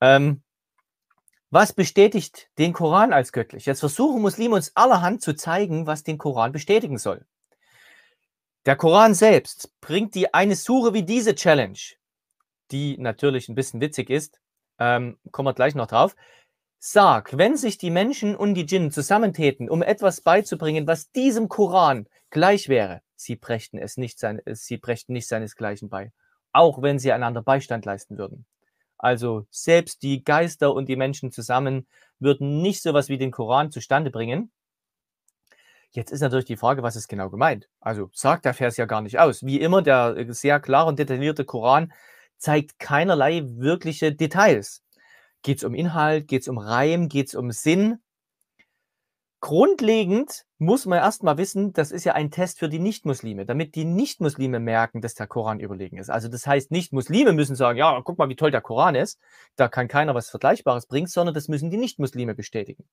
Ähm, was bestätigt den Koran als göttlich? Jetzt versuchen Muslime uns allerhand zu zeigen, was den Koran bestätigen soll. Der Koran selbst bringt die eine Suche wie diese Challenge, die natürlich ein bisschen witzig ist, ähm, kommen wir gleich noch drauf. Sag, wenn sich die Menschen und die Djinn zusammentäten, um etwas beizubringen, was diesem Koran gleich wäre, sie brächten es nicht, sein, sie brächten nicht seinesgleichen bei, auch wenn sie einander Beistand leisten würden also selbst die Geister und die Menschen zusammen, würden nicht sowas wie den Koran zustande bringen. Jetzt ist natürlich die Frage, was ist genau gemeint? Also sagt der Vers ja gar nicht aus. Wie immer, der äh, sehr klare und detaillierte Koran zeigt keinerlei wirkliche Details. Geht es um Inhalt, geht es um Reim, geht es um Sinn? Grundlegend muss man erstmal wissen, das ist ja ein Test für die Nichtmuslime, damit die Nichtmuslime merken, dass der Koran überlegen ist. Also das heißt, Nichtmuslime müssen sagen, ja, guck mal, wie toll der Koran ist, da kann keiner was Vergleichbares bringen, sondern das müssen die Nichtmuslime bestätigen.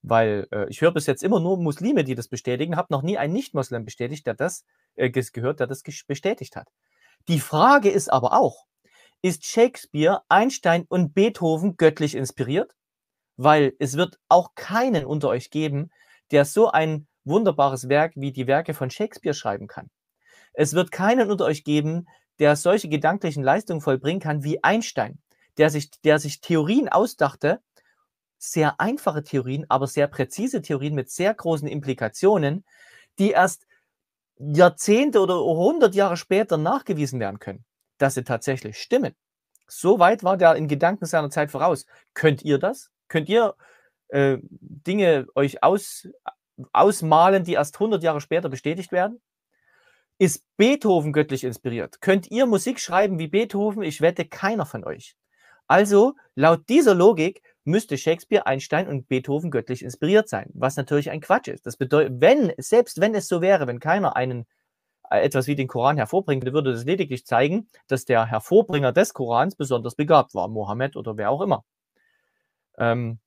Weil äh, ich höre bis jetzt immer nur Muslime, die das bestätigen, habe noch nie einen Nichtmuslim bestätigt, der das äh, gehört, der das bestätigt hat. Die Frage ist aber auch, ist Shakespeare, Einstein und Beethoven göttlich inspiriert? weil es wird auch keinen unter euch geben, der so ein wunderbares Werk wie die Werke von Shakespeare schreiben kann. Es wird keinen unter euch geben, der solche gedanklichen Leistungen vollbringen kann wie Einstein, der sich, der sich Theorien ausdachte, sehr einfache Theorien, aber sehr präzise Theorien mit sehr großen Implikationen, die erst Jahrzehnte oder 100 Jahre später nachgewiesen werden können, dass sie tatsächlich stimmen. So weit war der in Gedanken seiner Zeit voraus. Könnt ihr das? könnt ihr äh, Dinge euch aus, ausmalen, die erst 100 Jahre später bestätigt werden? Ist Beethoven göttlich inspiriert? Könnt ihr Musik schreiben wie Beethoven? Ich wette, keiner von euch. Also, laut dieser Logik müsste Shakespeare, Einstein und Beethoven göttlich inspiriert sein, was natürlich ein Quatsch ist. Das bedeutet, wenn, selbst wenn es so wäre, wenn keiner einen äh, etwas wie den Koran hervorbringt, würde das lediglich zeigen, dass der Hervorbringer des Korans besonders begabt war, Mohammed oder wer auch immer. Ähm,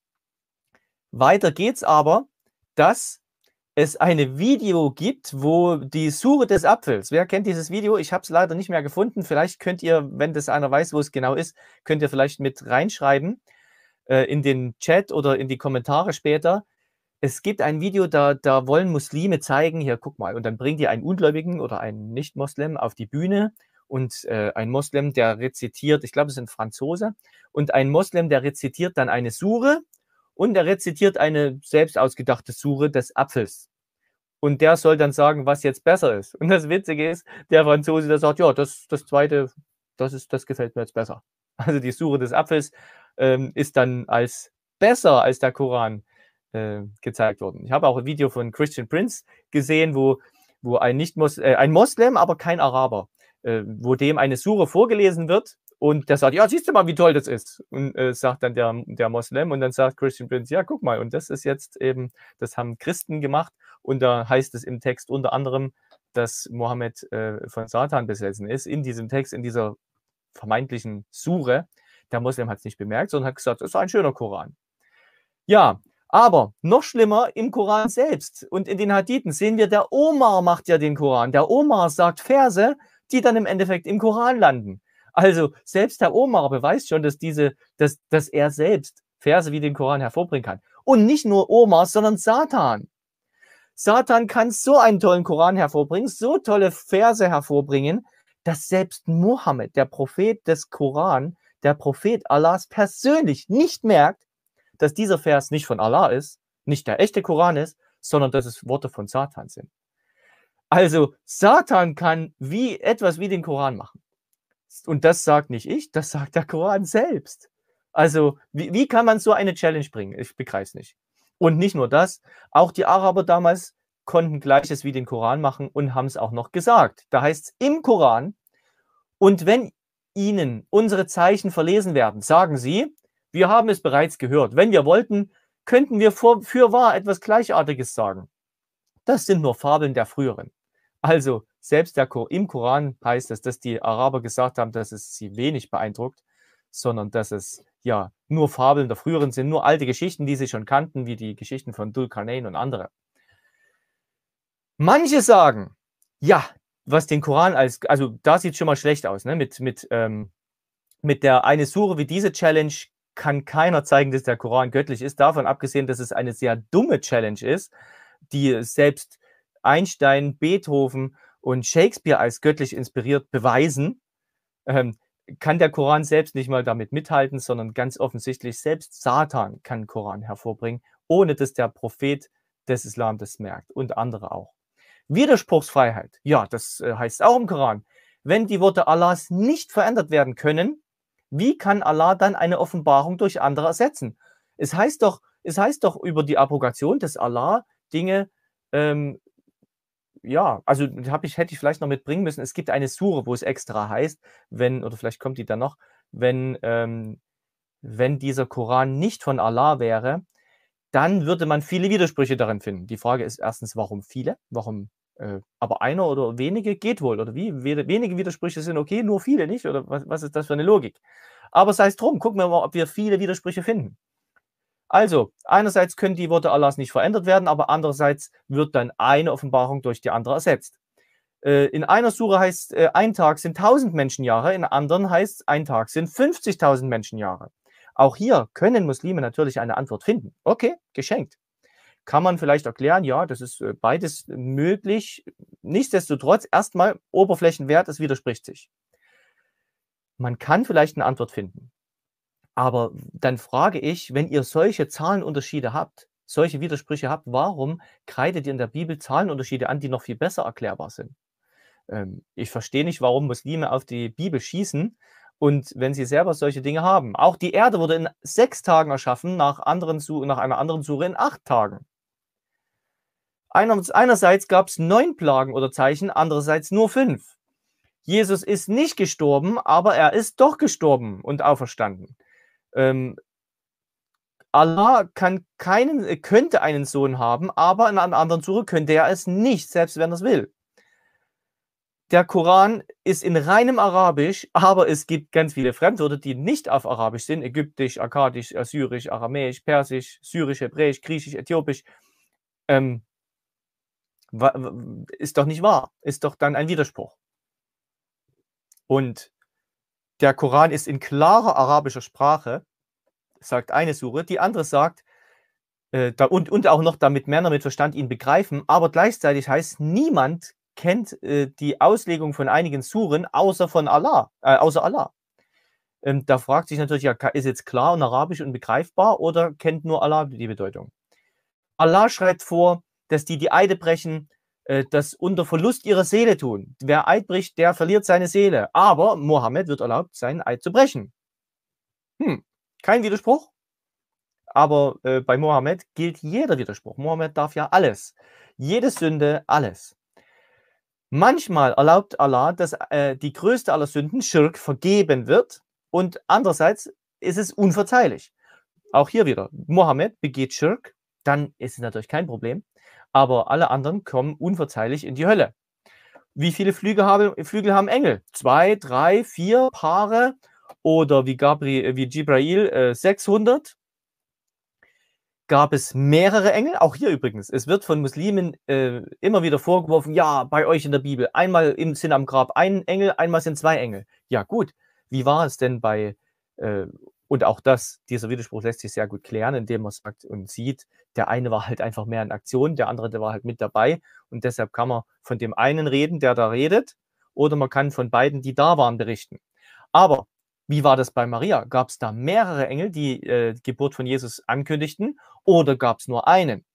weiter geht's aber, dass es ein Video gibt, wo die Suche des Apfels, wer kennt dieses Video? Ich habe es leider nicht mehr gefunden. Vielleicht könnt ihr, wenn das einer weiß, wo es genau ist, könnt ihr vielleicht mit reinschreiben äh, in den Chat oder in die Kommentare später. Es gibt ein Video, da, da wollen Muslime zeigen, hier guck mal, und dann bringt ihr einen Ungläubigen oder einen Nicht-Moslem auf die Bühne und äh, ein Moslem, der rezitiert, ich glaube, es ist ein Franzose, und ein Moslem, der rezitiert dann eine Sure und er rezitiert eine selbst ausgedachte Sure des Apfels. Und der soll dann sagen, was jetzt besser ist. Und das Witzige ist, der Franzose, der sagt, ja, das, das zweite, das, ist, das gefällt mir jetzt besser. Also die Sure des Apfels ähm, ist dann als besser als der Koran äh, gezeigt worden. Ich habe auch ein Video von Christian Prince gesehen, wo, wo ein, nicht -Mos äh, ein Moslem, aber kein Araber, äh, wo dem eine Sure vorgelesen wird und der sagt, ja, siehst du mal, wie toll das ist. Und äh, sagt dann der, der Moslem und dann sagt Christian Prince, ja, guck mal, und das ist jetzt eben, das haben Christen gemacht und da heißt es im Text unter anderem, dass Mohammed äh, von Satan besessen ist, in diesem Text, in dieser vermeintlichen Sure. Der Moslem hat es nicht bemerkt, sondern hat gesagt, es ist ein schöner Koran. Ja, aber noch schlimmer im Koran selbst und in den Hadithen sehen wir, der Omar macht ja den Koran. Der Omar sagt Verse, die dann im Endeffekt im Koran landen. Also selbst Herr Omar beweist schon, dass, diese, dass, dass er selbst Verse wie den Koran hervorbringen kann. Und nicht nur Omar, sondern Satan. Satan kann so einen tollen Koran hervorbringen, so tolle Verse hervorbringen, dass selbst Mohammed, der Prophet des Koran, der Prophet Allahs persönlich nicht merkt, dass dieser Vers nicht von Allah ist, nicht der echte Koran ist, sondern dass es Worte von Satan sind. Also Satan kann wie etwas wie den Koran machen. Und das sagt nicht ich, das sagt der Koran selbst. Also wie, wie kann man so eine Challenge bringen? Ich begreife es nicht. Und nicht nur das, auch die Araber damals konnten gleiches wie den Koran machen und haben es auch noch gesagt. Da heißt es im Koran, und wenn ihnen unsere Zeichen verlesen werden, sagen sie, wir haben es bereits gehört. Wenn wir wollten, könnten wir vor, für wahr etwas Gleichartiges sagen. Das sind nur Fabeln der früheren. Also, selbst der, im Koran heißt es, dass die Araber gesagt haben, dass es sie wenig beeindruckt, sondern dass es ja nur Fabeln der früheren sind, nur alte Geschichten, die sie schon kannten, wie die Geschichten von Dulkarnein und andere. Manche sagen, ja, was den Koran als, also da sieht schon mal schlecht aus, ne? mit, mit, ähm, mit der eine Suche wie diese Challenge kann keiner zeigen, dass der Koran göttlich ist, davon abgesehen, dass es eine sehr dumme Challenge ist, die selbst Einstein, Beethoven und Shakespeare als göttlich inspiriert beweisen, ähm, kann der Koran selbst nicht mal damit mithalten, sondern ganz offensichtlich selbst Satan kann Koran hervorbringen, ohne dass der Prophet des Islam das merkt und andere auch. Widerspruchsfreiheit, ja, das äh, heißt auch im Koran. Wenn die Worte Allahs nicht verändert werden können, wie kann Allah dann eine Offenbarung durch andere ersetzen? Es heißt doch, es heißt doch über die Abrogation, dass Allah Dinge ähm, ja, also habe ich, hätte ich vielleicht noch mitbringen müssen. Es gibt eine Sure, wo es extra heißt, wenn, oder vielleicht kommt die dann noch, wenn, ähm, wenn dieser Koran nicht von Allah wäre, dann würde man viele Widersprüche darin finden. Die Frage ist erstens, warum viele? Warum äh, aber einer oder wenige geht wohl? Oder wie? Wenige Widersprüche sind okay, nur viele nicht? Oder was, was ist das für eine Logik? Aber sei es drum, gucken wir mal, ob wir viele Widersprüche finden. Also, einerseits können die Worte Allahs nicht verändert werden, aber andererseits wird dann eine Offenbarung durch die andere ersetzt. Äh, in einer Sure heißt, äh, ein Tag sind 1000 Menschenjahre, in anderen heißt, ein Tag sind 50.000 Menschenjahre. Auch hier können Muslime natürlich eine Antwort finden. Okay, geschenkt. Kann man vielleicht erklären, ja, das ist äh, beides möglich. Nichtsdestotrotz, erstmal, Oberflächenwert, es widerspricht sich. Man kann vielleicht eine Antwort finden. Aber dann frage ich, wenn ihr solche Zahlenunterschiede habt, solche Widersprüche habt, warum kreidet ihr in der Bibel Zahlenunterschiede an, die noch viel besser erklärbar sind? Ähm, ich verstehe nicht, warum Muslime auf die Bibel schießen und wenn sie selber solche Dinge haben. Auch die Erde wurde in sechs Tagen erschaffen, nach, anderen, nach einer anderen Suche in acht Tagen. Einer, einerseits gab es neun Plagen oder Zeichen, andererseits nur fünf. Jesus ist nicht gestorben, aber er ist doch gestorben und auferstanden ähm, Allah kann keinen, äh, könnte einen Sohn haben, aber in einer anderen Sure könnte er es nicht, selbst wenn er es will. Der Koran ist in reinem Arabisch, aber es gibt ganz viele Fremdwörter, die nicht auf Arabisch sind. Ägyptisch, Akkadisch, Assyrisch, Aramäisch, Persisch, Syrisch, Hebräisch, Griechisch, Äthiopisch. Ähm, ist doch nicht wahr. Ist doch dann ein Widerspruch. Und der Koran ist in klarer arabischer Sprache, sagt eine Sure. Die andere sagt, äh, da, und, und auch noch, damit Männer mit Verstand ihn begreifen, aber gleichzeitig heißt, niemand kennt äh, die Auslegung von einigen Suren außer von Allah, äh, außer Allah. Ähm, da fragt sich natürlich, ja, ist jetzt klar und arabisch und begreifbar oder kennt nur Allah die Bedeutung? Allah schreibt vor, dass die die Eide brechen, äh, das unter Verlust ihrer Seele tun. Wer Eid bricht, der verliert seine Seele. Aber Mohammed wird erlaubt, seinen Eid zu brechen. Hm, kein Widerspruch. Aber äh, bei Mohammed gilt jeder Widerspruch. Mohammed darf ja alles. Jede Sünde, alles. Manchmal erlaubt Allah, dass äh, die größte aller Sünden, Schirk, vergeben wird. Und andererseits ist es unverzeihlich. Auch hier wieder. Mohammed begeht Schirk, dann ist es natürlich kein Problem aber alle anderen kommen unverzeihlich in die Hölle. Wie viele Flügel haben, Flügel haben Engel? Zwei, drei, vier Paare oder wie, Gabriel, äh, wie Gibrail äh, 600? Gab es mehrere Engel? Auch hier übrigens. Es wird von Muslimen äh, immer wieder vorgeworfen, ja, bei euch in der Bibel, einmal im Sinn am Grab ein Engel, einmal sind zwei Engel. Ja gut, wie war es denn bei äh, und auch das, dieser Widerspruch lässt sich sehr gut klären, indem man sagt und sieht, der eine war halt einfach mehr in Aktion, der andere, der war halt mit dabei. Und deshalb kann man von dem einen reden, der da redet, oder man kann von beiden, die da waren, berichten. Aber wie war das bei Maria? Gab es da mehrere Engel, die äh, die Geburt von Jesus ankündigten, oder gab es nur einen?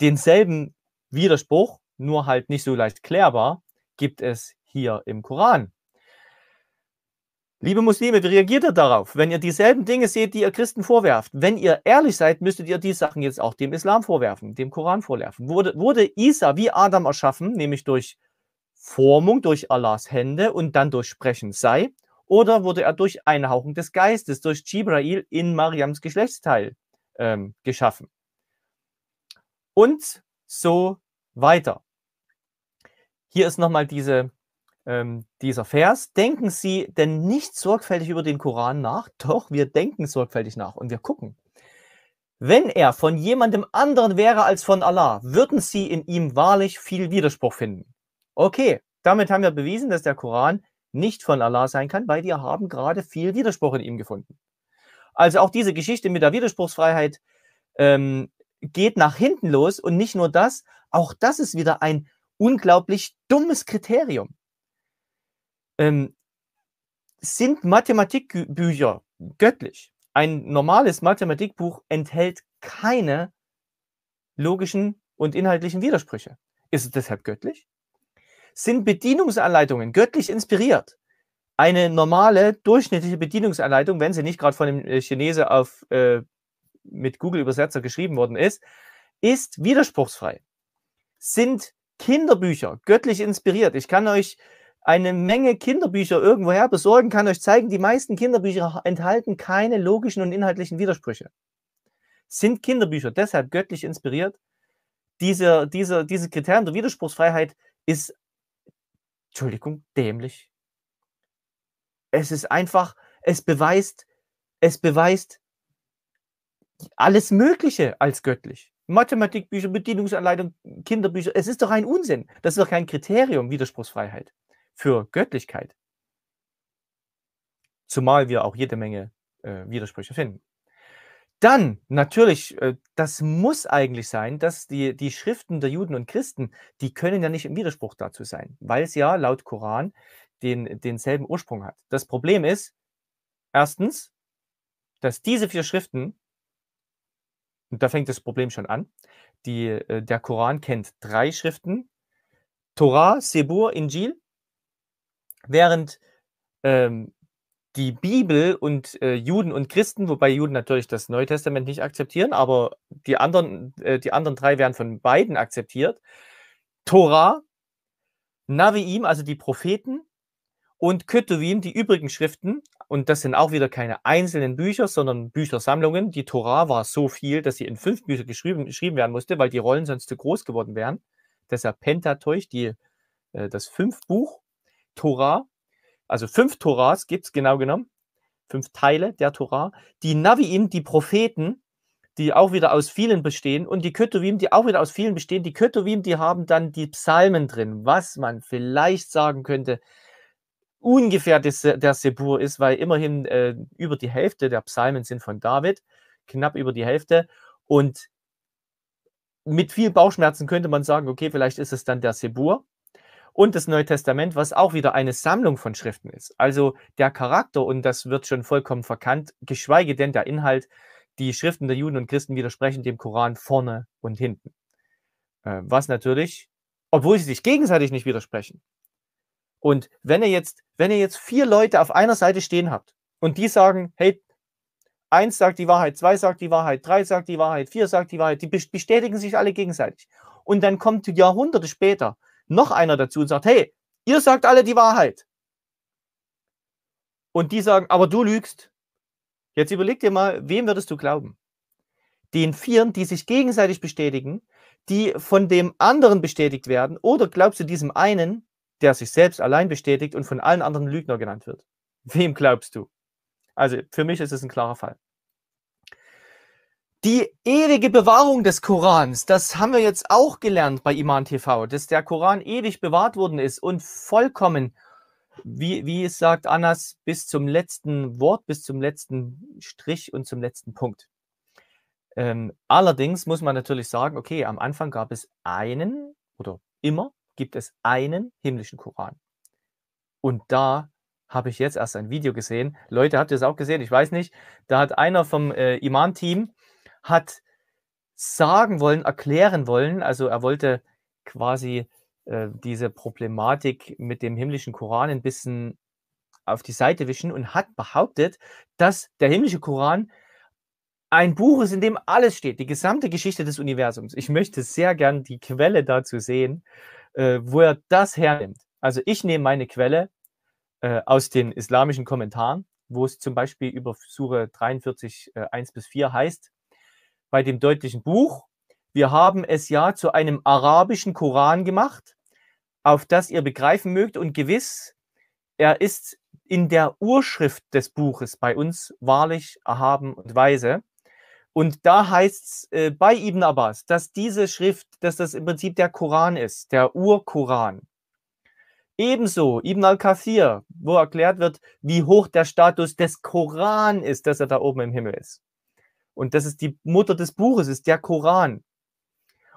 Denselben Widerspruch, nur halt nicht so leicht klärbar, gibt es hier im Koran. Liebe Muslime, wie reagiert ihr darauf, wenn ihr dieselben Dinge seht, die ihr Christen vorwerft? Wenn ihr ehrlich seid, müsstet ihr die Sachen jetzt auch dem Islam vorwerfen, dem Koran vorwerfen. Wurde, wurde Isa wie Adam erschaffen, nämlich durch Formung, durch Allahs Hände und dann durch Sprechen sei? Oder wurde er durch Einhauchen des Geistes, durch Jibrail in Mariams Geschlechtsteil ähm, geschaffen? Und so weiter. Hier ist nochmal diese ähm, dieser Vers, denken Sie denn nicht sorgfältig über den Koran nach? Doch, wir denken sorgfältig nach und wir gucken. Wenn er von jemandem anderen wäre als von Allah, würden Sie in ihm wahrlich viel Widerspruch finden. Okay, damit haben wir bewiesen, dass der Koran nicht von Allah sein kann, weil wir haben gerade viel Widerspruch in ihm gefunden. Also auch diese Geschichte mit der Widerspruchsfreiheit ähm, geht nach hinten los und nicht nur das, auch das ist wieder ein unglaublich dummes Kriterium ähm, sind Mathematikbücher göttlich. Ein normales Mathematikbuch enthält keine logischen und inhaltlichen Widersprüche. Ist es deshalb göttlich? Sind Bedienungsanleitungen göttlich inspiriert? Eine normale, durchschnittliche Bedienungsanleitung, wenn sie nicht gerade von einem äh, Chinese auf, äh, mit Google-Übersetzer geschrieben worden ist, ist widerspruchsfrei. Sind Kinderbücher göttlich inspiriert? Ich kann euch eine Menge Kinderbücher irgendwoher besorgen, kann euch zeigen, die meisten Kinderbücher enthalten keine logischen und inhaltlichen Widersprüche. Sind Kinderbücher deshalb göttlich inspiriert? Diese, diese, diese Kriterien der Widerspruchsfreiheit ist, Entschuldigung, dämlich. Es ist einfach, es beweist, es beweist alles Mögliche als göttlich. Mathematikbücher, Bedienungsanleitung, Kinderbücher, es ist doch ein Unsinn. Das ist doch kein Kriterium, Widerspruchsfreiheit für Göttlichkeit. Zumal wir auch jede Menge äh, Widersprüche finden. Dann natürlich, äh, das muss eigentlich sein, dass die, die Schriften der Juden und Christen, die können ja nicht im Widerspruch dazu sein, weil es ja laut Koran den, denselben Ursprung hat. Das Problem ist, erstens, dass diese vier Schriften, und da fängt das Problem schon an, die, äh, der Koran kennt drei Schriften, Torah, Sebur, Injil, während ähm, die Bibel und äh, Juden und Christen, wobei Juden natürlich das Neue Testament nicht akzeptieren, aber die anderen, äh, die anderen drei werden von beiden akzeptiert. Torah, Naviim, also die Propheten, und Ketuvim, die übrigen Schriften. Und das sind auch wieder keine einzelnen Bücher, sondern Büchersammlungen. Die Torah war so viel, dass sie in fünf Bücher geschrieben, geschrieben werden musste, weil die Rollen sonst zu groß geworden wären. Deshalb Pentateuch, die, äh, das Fünfbuch. Torah, also fünf Torahs gibt es genau genommen, fünf Teile der Torah, die Naviim, die Propheten, die auch wieder aus vielen bestehen und die Ketuvim, die auch wieder aus vielen bestehen. Die Ketuvim, die haben dann die Psalmen drin, was man vielleicht sagen könnte, ungefähr des, der Sebur ist, weil immerhin äh, über die Hälfte der Psalmen sind von David, knapp über die Hälfte und mit viel Bauchschmerzen könnte man sagen, okay, vielleicht ist es dann der Sebur, und das Neue Testament, was auch wieder eine Sammlung von Schriften ist. Also der Charakter, und das wird schon vollkommen verkannt, geschweige denn der Inhalt, die Schriften der Juden und Christen widersprechen dem Koran vorne und hinten. Ähm, was natürlich, obwohl sie sich gegenseitig nicht widersprechen. Und wenn ihr jetzt, wenn ihr jetzt vier Leute auf einer Seite stehen habt und die sagen, hey, eins sagt die Wahrheit, zwei sagt die Wahrheit, drei sagt die Wahrheit, vier sagt die Wahrheit, die bestätigen sich alle gegenseitig. Und dann kommt Jahrhunderte später noch einer dazu und sagt, hey, ihr sagt alle die Wahrheit. Und die sagen, aber du lügst. Jetzt überleg dir mal, wem würdest du glauben? Den Vieren, die sich gegenseitig bestätigen, die von dem anderen bestätigt werden, oder glaubst du diesem einen, der sich selbst allein bestätigt und von allen anderen Lügner genannt wird? Wem glaubst du? Also für mich ist es ein klarer Fall. Die ewige Bewahrung des Korans, das haben wir jetzt auch gelernt bei Iman TV, dass der Koran ewig bewahrt worden ist und vollkommen, wie, wie es sagt Anas, bis zum letzten Wort, bis zum letzten Strich und zum letzten Punkt. Ähm, allerdings muss man natürlich sagen, okay, am Anfang gab es einen oder immer gibt es einen himmlischen Koran. Und da habe ich jetzt erst ein Video gesehen. Leute, habt ihr es auch gesehen? Ich weiß nicht. Da hat einer vom äh, Iman-Team hat sagen wollen, erklären wollen. Also er wollte quasi äh, diese Problematik mit dem himmlischen Koran ein bisschen auf die Seite wischen und hat behauptet, dass der himmlische Koran ein Buch ist, in dem alles steht, die gesamte Geschichte des Universums. Ich möchte sehr gern die Quelle dazu sehen, äh, wo er das hernimmt. Also ich nehme meine Quelle äh, aus den islamischen Kommentaren, wo es zum Beispiel über Sure 43, äh, 1 bis 4 heißt, bei dem deutlichen Buch, wir haben es ja zu einem arabischen Koran gemacht, auf das ihr begreifen mögt und gewiss, er ist in der Urschrift des Buches bei uns wahrlich erhaben und weise. Und da heißt es äh, bei Ibn Abbas, dass diese Schrift, dass das im Prinzip der Koran ist, der Urkoran. Ebenso Ibn al-Kathir, wo erklärt wird, wie hoch der Status des Koran ist, dass er da oben im Himmel ist und das ist die Mutter des Buches, ist der Koran.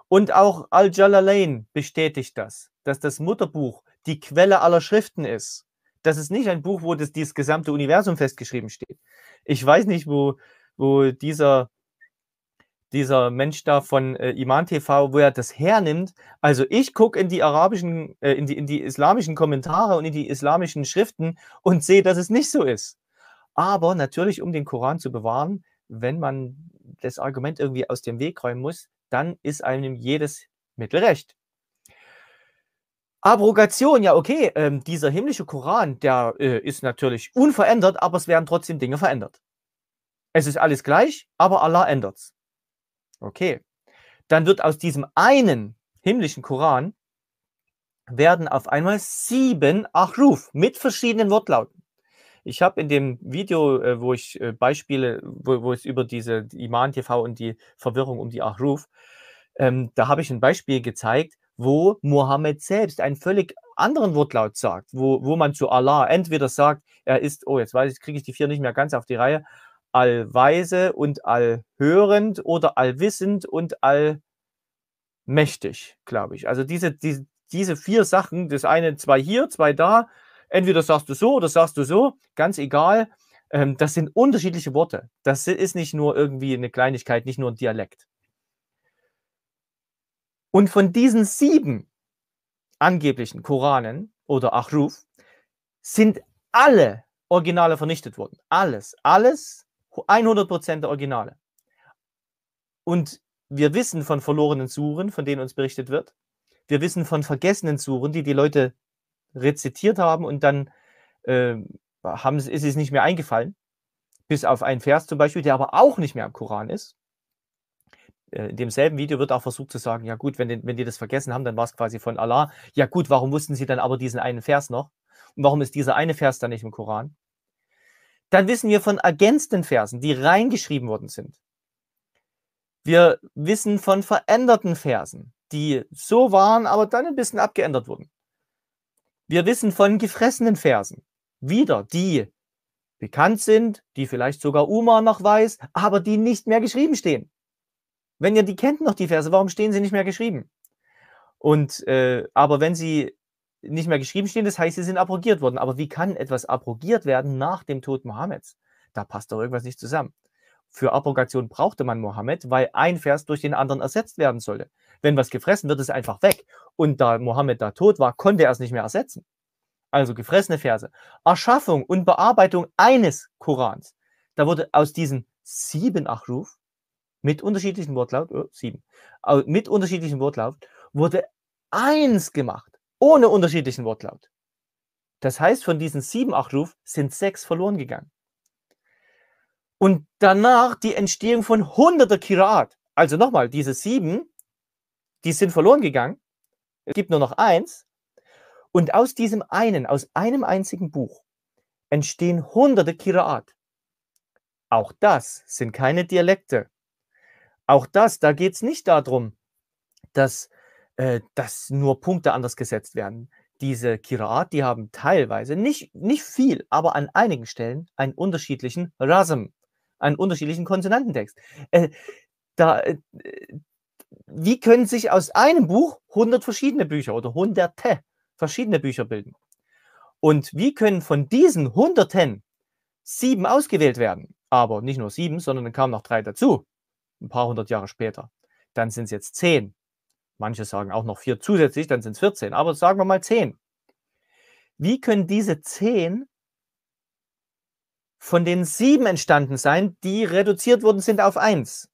Und auch Al-Jalalain bestätigt das, dass das Mutterbuch die Quelle aller Schriften ist. Das ist nicht ein Buch, wo das, dieses gesamte Universum festgeschrieben steht. Ich weiß nicht, wo, wo dieser, dieser Mensch da von äh, Iman TV, wo er das hernimmt. Also ich gucke in die arabischen, äh, in, die, in die islamischen Kommentare und in die islamischen Schriften und sehe, dass es nicht so ist. Aber natürlich, um den Koran zu bewahren, wenn man das Argument irgendwie aus dem Weg räumen muss, dann ist einem jedes Mittel recht. Abrogation, ja, okay, ähm, dieser himmlische Koran, der äh, ist natürlich unverändert, aber es werden trotzdem Dinge verändert. Es ist alles gleich, aber Allah ändert es. Okay. Dann wird aus diesem einen himmlischen Koran werden auf einmal sieben Achruf mit verschiedenen Wortlauten. Ich habe in dem Video, äh, wo ich äh, Beispiele, wo, wo, es über diese Iman TV und die Verwirrung um die Ahruf, ähm, da habe ich ein Beispiel gezeigt, wo Mohammed selbst einen völlig anderen Wortlaut sagt, wo, wo man zu Allah entweder sagt, er ist, oh, jetzt weiß ich, kriege ich die vier nicht mehr ganz auf die Reihe, allweise und allhörend oder allwissend und allmächtig, glaube ich. Also diese, diese, diese vier Sachen, das eine, zwei hier, zwei da, Entweder sagst du so oder sagst du so, ganz egal. Ähm, das sind unterschiedliche Worte. Das ist nicht nur irgendwie eine Kleinigkeit, nicht nur ein Dialekt. Und von diesen sieben angeblichen Koranen oder Achruf sind alle Originale vernichtet worden. Alles, alles, 100% der Originale. Und wir wissen von verlorenen Suren, von denen uns berichtet wird. Wir wissen von vergessenen Suren, die die Leute rezitiert haben und dann äh, haben, ist es nicht mehr eingefallen. Bis auf einen Vers zum Beispiel, der aber auch nicht mehr im Koran ist. Äh, in demselben Video wird auch versucht zu sagen, ja gut, wenn, den, wenn die das vergessen haben, dann war es quasi von Allah. Ja gut, warum wussten sie dann aber diesen einen Vers noch? Und warum ist dieser eine Vers dann nicht im Koran? Dann wissen wir von ergänzten Versen, die reingeschrieben worden sind. Wir wissen von veränderten Versen, die so waren, aber dann ein bisschen abgeändert wurden. Wir wissen von gefressenen Versen. Wieder die bekannt sind, die vielleicht sogar Umar noch weiß, aber die nicht mehr geschrieben stehen. Wenn ihr die kennt noch die Verse, warum stehen sie nicht mehr geschrieben? Und äh, aber wenn sie nicht mehr geschrieben stehen, das heißt, sie sind abrogiert worden. Aber wie kann etwas abrogiert werden nach dem Tod Mohammeds? Da passt doch irgendwas nicht zusammen. Für Abrogation brauchte man Mohammed, weil ein Vers durch den anderen ersetzt werden sollte wenn was gefressen wird, ist einfach weg. Und da Mohammed da tot war, konnte er es nicht mehr ersetzen. Also gefressene Verse. Erschaffung und Bearbeitung eines Korans. Da wurde aus diesen sieben Achruf mit unterschiedlichen Wortlaut, oh, sieben, mit unterschiedlichen Wortlaut, wurde eins gemacht, ohne unterschiedlichen Wortlaut. Das heißt, von diesen sieben Achruf sind sechs verloren gegangen. Und danach die Entstehung von hunderter Kirat. Also nochmal, diese sieben die sind verloren gegangen. Es gibt nur noch eins. Und aus diesem einen, aus einem einzigen Buch entstehen hunderte Kiraat. Auch das sind keine Dialekte. Auch das, da geht es nicht darum, dass, äh, dass nur Punkte anders gesetzt werden. Diese Kiraat, die haben teilweise, nicht, nicht viel, aber an einigen Stellen einen unterschiedlichen Rasm, einen unterschiedlichen Konsonantentext. Äh, da, äh, wie können sich aus einem Buch 100 verschiedene Bücher oder hunderte verschiedene Bücher bilden? Und wie können von diesen hunderten sieben ausgewählt werden? Aber nicht nur sieben, sondern dann kamen noch drei dazu, ein paar hundert Jahre später. Dann sind es jetzt zehn. Manche sagen auch noch vier zusätzlich, dann sind es 14, aber sagen wir mal zehn. Wie können diese zehn von den sieben entstanden sein, die reduziert worden sind auf eins?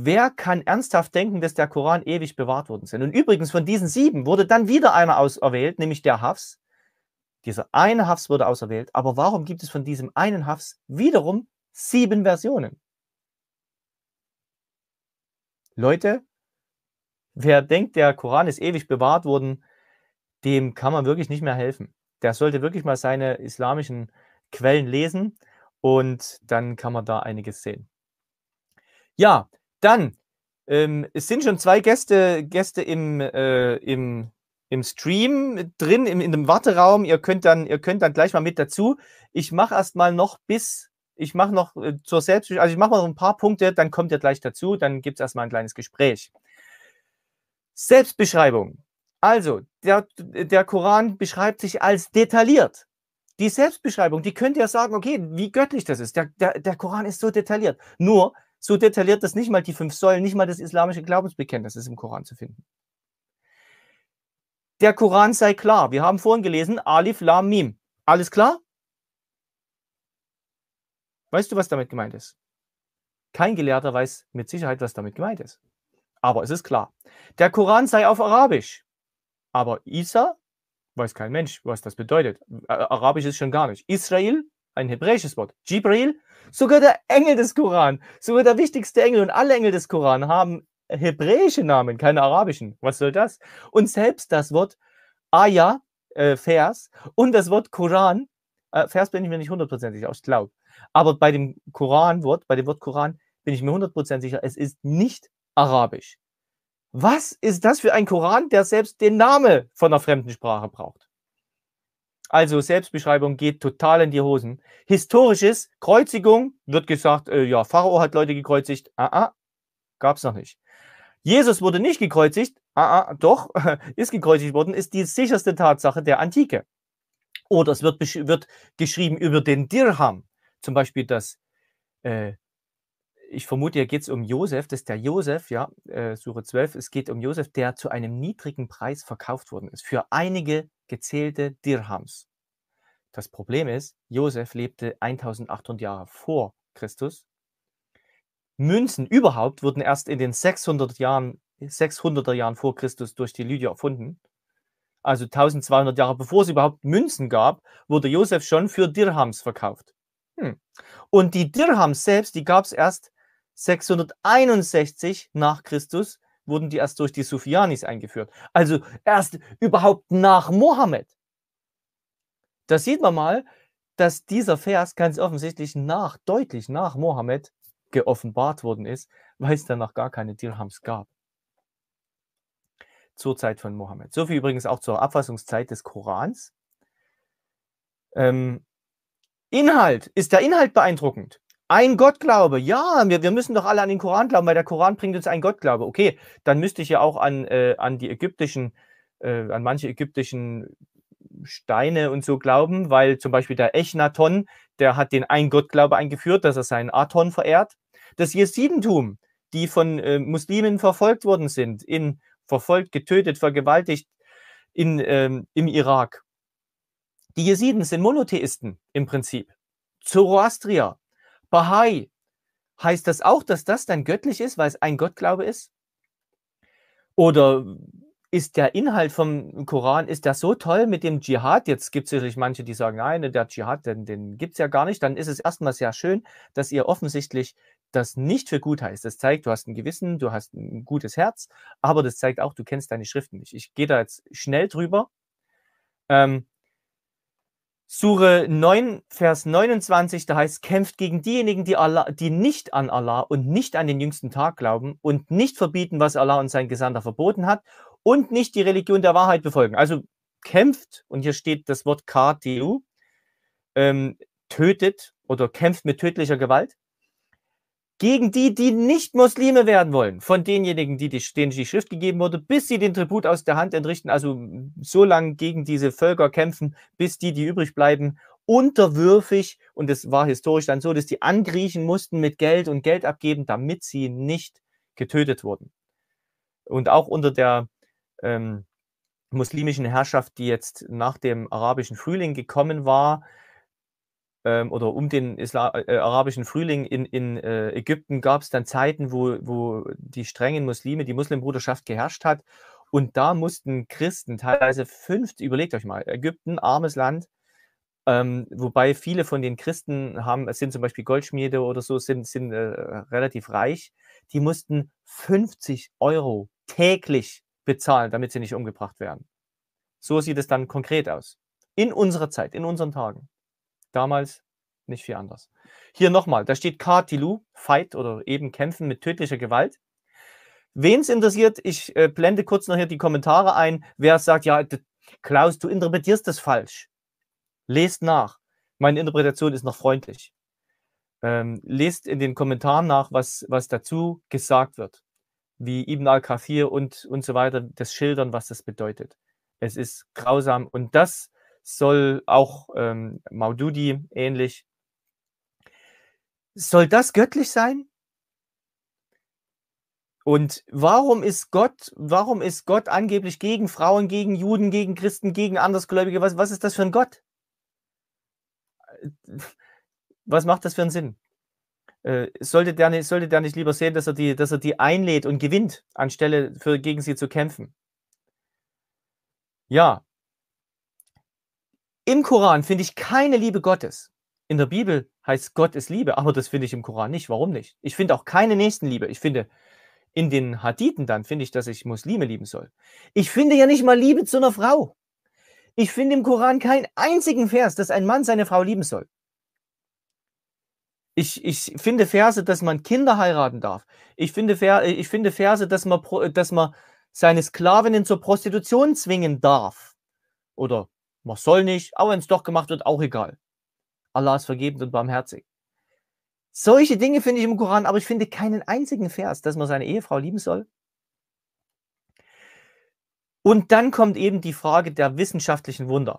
Wer kann ernsthaft denken, dass der Koran ewig bewahrt worden ist? Und übrigens von diesen sieben wurde dann wieder einer auserwählt, nämlich der Hafs. Dieser eine Hafs wurde auserwählt, aber warum gibt es von diesem einen Hafs wiederum sieben Versionen? Leute, wer denkt, der Koran ist ewig bewahrt worden, dem kann man wirklich nicht mehr helfen. Der sollte wirklich mal seine islamischen Quellen lesen und dann kann man da einiges sehen. Ja, dann, ähm, es sind schon zwei Gäste, Gäste im, äh, im, im Stream drin, im, in dem Warteraum. Ihr könnt, dann, ihr könnt dann gleich mal mit dazu. Ich mache erstmal noch bis, ich mache noch äh, zur Selbst, also ich mache noch ein paar Punkte, dann kommt ihr gleich dazu, dann gibt es erstmal ein kleines Gespräch. Selbstbeschreibung. Also, der, der Koran beschreibt sich als detailliert. Die Selbstbeschreibung, die könnt ihr sagen, okay, wie göttlich das ist. Der, der, der Koran ist so detailliert. Nur, so detailliert, dass nicht mal die fünf Säulen, nicht mal das islamische Glaubensbekenntnis ist im Koran zu finden. Der Koran sei klar. Wir haben vorhin gelesen, Alif, Lam, Mim. Alles klar? Weißt du, was damit gemeint ist? Kein Gelehrter weiß mit Sicherheit, was damit gemeint ist. Aber es ist klar. Der Koran sei auf Arabisch. Aber Isa weiß kein Mensch, was das bedeutet. Äh, Arabisch ist schon gar nicht. Israel ein hebräisches Wort, Jibril, sogar der Engel des Koran, sogar der wichtigste Engel und alle Engel des Koran haben hebräische Namen, keine arabischen. Was soll das? Und selbst das Wort Aya, äh, Vers, und das Wort Koran, äh, Vers bin ich mir nicht hundertprozentig aus, ich glaube. Aber bei dem Koranwort, bei dem Wort Koran, bin ich mir hundertprozentig sicher, es ist nicht arabisch. Was ist das für ein Koran, der selbst den Namen von einer fremden Sprache braucht? Also Selbstbeschreibung geht total in die Hosen. Historisches, Kreuzigung, wird gesagt, äh, ja, Pharao hat Leute gekreuzigt. Ah, ah, gab es noch nicht. Jesus wurde nicht gekreuzigt. Ah, ah, doch, ist gekreuzigt worden, ist die sicherste Tatsache der Antike. Oder es wird, wird geschrieben über den Dirham. Zum Beispiel dass, äh, ich vermute, hier geht es um Josef, dass der Josef, ja, äh, Suche 12, es geht um Josef, der zu einem niedrigen Preis verkauft worden ist. Für einige gezählte Dirhams. Das Problem ist, Josef lebte 1800 Jahre vor Christus. Münzen überhaupt wurden erst in den 600 Jahren, 600er Jahren vor Christus durch die Lydia erfunden. Also 1200 Jahre bevor es überhaupt Münzen gab, wurde Josef schon für Dirhams verkauft. Hm. Und die Dirhams selbst, die gab es erst 661 nach Christus wurden die erst durch die Sufianis eingeführt. Also erst überhaupt nach Mohammed. Da sieht man mal, dass dieser Vers ganz offensichtlich nach, deutlich nach Mohammed geoffenbart worden ist, weil es danach gar keine Dirhams gab. Zur Zeit von Mohammed. So viel übrigens auch zur Abfassungszeit des Korans. Ähm, Inhalt, ist der Inhalt beeindruckend? Ein Gottglaube, ja, wir, wir müssen doch alle an den Koran glauben, weil der Koran bringt uns ein Gottglaube. Okay, dann müsste ich ja auch an, äh, an die ägyptischen, äh, an manche ägyptischen Steine und so glauben, weil zum Beispiel der Echnaton, der hat den ein Gottglaube eingeführt, dass er seinen Aton verehrt. Das Jesidentum, die von äh, Muslimen verfolgt worden sind, in, verfolgt, getötet, vergewaltigt in, ähm, im Irak. Die Jesiden sind Monotheisten im Prinzip. Zoroastrier, Bahai, heißt das auch, dass das dann göttlich ist, weil es ein Gottglaube ist? Oder ist der Inhalt vom Koran, ist der so toll mit dem Dschihad? Jetzt gibt es sicherlich manche, die sagen, nein, der Dschihad, den, den gibt es ja gar nicht. Dann ist es erstmal sehr schön, dass ihr offensichtlich das nicht für gut heißt. Das zeigt, du hast ein Gewissen, du hast ein gutes Herz, aber das zeigt auch, du kennst deine Schriften nicht. Ich gehe da jetzt schnell drüber. Ähm, Sure 9, Vers 29, da heißt, kämpft gegen diejenigen, die, Allah, die nicht an Allah und nicht an den jüngsten Tag glauben und nicht verbieten, was Allah und sein Gesandter verboten hat und nicht die Religion der Wahrheit befolgen. Also kämpft, und hier steht das Wort KTU, ähm, tötet oder kämpft mit tödlicher Gewalt gegen die, die nicht Muslime werden wollen, von denjenigen, die, die, denen die Schrift gegeben wurde, bis sie den Tribut aus der Hand entrichten, also so lange gegen diese Völker kämpfen, bis die, die übrig bleiben, unterwürfig, und es war historisch dann so, dass die angriechen mussten mit Geld und Geld abgeben, damit sie nicht getötet wurden. Und auch unter der ähm, muslimischen Herrschaft, die jetzt nach dem arabischen Frühling gekommen war, ähm, oder um den Isla äh, äh, arabischen Frühling in, in äh, Ägypten gab es dann Zeiten, wo, wo die strengen Muslime, die Muslimbruderschaft geherrscht hat. Und da mussten Christen teilweise fünf, überlegt euch mal, Ägypten, armes Land, ähm, wobei viele von den Christen haben, sind zum Beispiel Goldschmiede oder so, sind, sind äh, relativ reich, die mussten 50 Euro täglich bezahlen, damit sie nicht umgebracht werden. So sieht es dann konkret aus. In unserer Zeit, in unseren Tagen. Damals nicht viel anders. Hier nochmal, da steht Katilu, Fight oder eben Kämpfen mit tödlicher Gewalt. Wen es interessiert, ich äh, blende kurz noch hier die Kommentare ein. Wer sagt, ja, Klaus, du interpretierst das falsch. Lest nach. Meine Interpretation ist noch freundlich. Ähm, lest in den Kommentaren nach, was, was dazu gesagt wird. Wie Ibn al-Kafir und, und so weiter das schildern, was das bedeutet. Es ist grausam und das soll auch ähm, Maududi ähnlich. Soll das göttlich sein? Und warum ist Gott, warum ist Gott angeblich gegen Frauen, gegen Juden, gegen Christen, gegen Andersgläubige? Was, was ist das für ein Gott? Äh, was macht das für einen Sinn? Äh, sollte, der nicht, sollte der nicht lieber sehen, dass er, die, dass er die einlädt und gewinnt, anstelle für, gegen sie zu kämpfen? Ja, im Koran finde ich keine Liebe Gottes. In der Bibel heißt Gott ist Liebe, aber das finde ich im Koran nicht. Warum nicht? Ich finde auch keine Nächstenliebe. Ich finde in den Hadithen dann, finde ich, dass ich Muslime lieben soll. Ich finde ja nicht mal Liebe zu einer Frau. Ich finde im Koran keinen einzigen Vers, dass ein Mann seine Frau lieben soll. Ich, ich finde Verse, dass man Kinder heiraten darf. Ich finde, ich finde Verse, dass man, dass man seine Sklavinnen zur Prostitution zwingen darf. Oder man soll nicht, aber wenn es doch gemacht wird, auch egal. Allah ist vergebend und barmherzig. Solche Dinge finde ich im Koran, aber ich finde keinen einzigen Vers, dass man seine Ehefrau lieben soll. Und dann kommt eben die Frage der wissenschaftlichen Wunder.